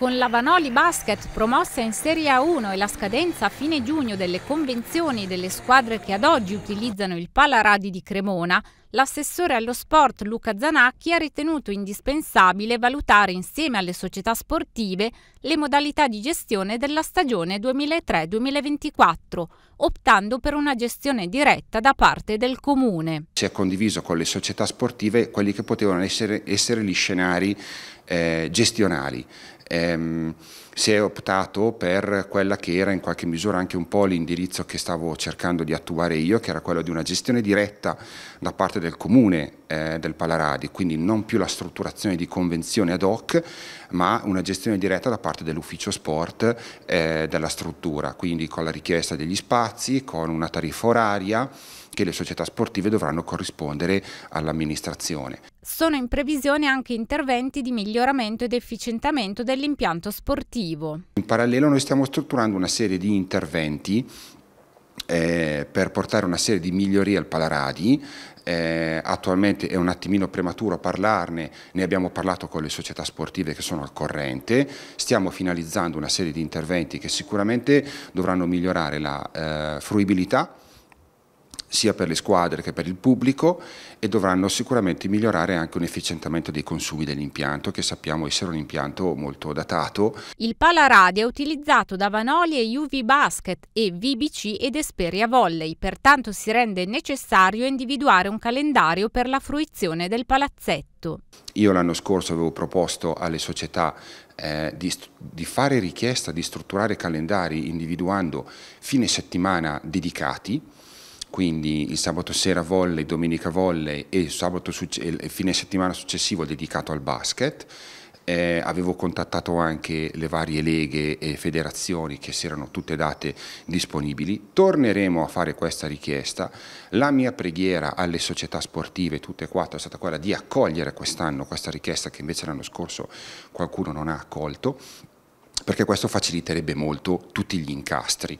Con la Vanoli Basket promossa in Serie A1 e la scadenza a fine giugno delle convenzioni delle squadre che ad oggi utilizzano il Palaradi di Cremona, l'assessore allo sport Luca Zanacchi ha ritenuto indispensabile valutare insieme alle società sportive le modalità di gestione della stagione 2003-2024, optando per una gestione diretta da parte del comune. Si è condiviso con le società sportive quelli che potevano essere, essere gli scenari eh, gestionali. Ehm, si è optato per quella che era in qualche misura anche un po' l'indirizzo che stavo cercando di attuare io, che era quello di una gestione diretta da parte del comune eh, del Palaradi, quindi non più la strutturazione di convenzione ad hoc, ma una gestione diretta da parte dell'ufficio sport eh, della struttura, quindi con la richiesta degli spazi, con una tariffa oraria, che le società sportive dovranno corrispondere all'amministrazione. Sono in previsione anche interventi di miglioramento ed efficientamento dell'impianto sportivo. In parallelo noi stiamo strutturando una serie di interventi eh, per portare una serie di migliorie al Palaradi. Eh, attualmente è un attimino prematuro parlarne, ne abbiamo parlato con le società sportive che sono al corrente, stiamo finalizzando una serie di interventi che sicuramente dovranno migliorare la eh, fruibilità sia per le squadre che per il pubblico e dovranno sicuramente migliorare anche un efficientamento dei consumi dell'impianto che sappiamo essere un impianto molto datato. Il Palaradi è utilizzato da Vanoli e UV Basket e VBC ed Esperia Volley, pertanto si rende necessario individuare un calendario per la fruizione del palazzetto. Io l'anno scorso avevo proposto alle società eh, di, di, fare richiesta di strutturare calendari individuando fine settimana dedicati quindi il sabato sera volley, domenica volley e il, fine settimana successivo dedicato al basket. Eh, avevo contattato anche le varie leghe e federazioni che si erano tutte date disponibili. Torneremo a fare questa richiesta. La mia preghiera alle società sportive, tutte e quattro, è stata quella di accogliere quest'anno questa richiesta che invece l'anno scorso qualcuno non ha accolto perché questo faciliterebbe molto tutti gli incastri.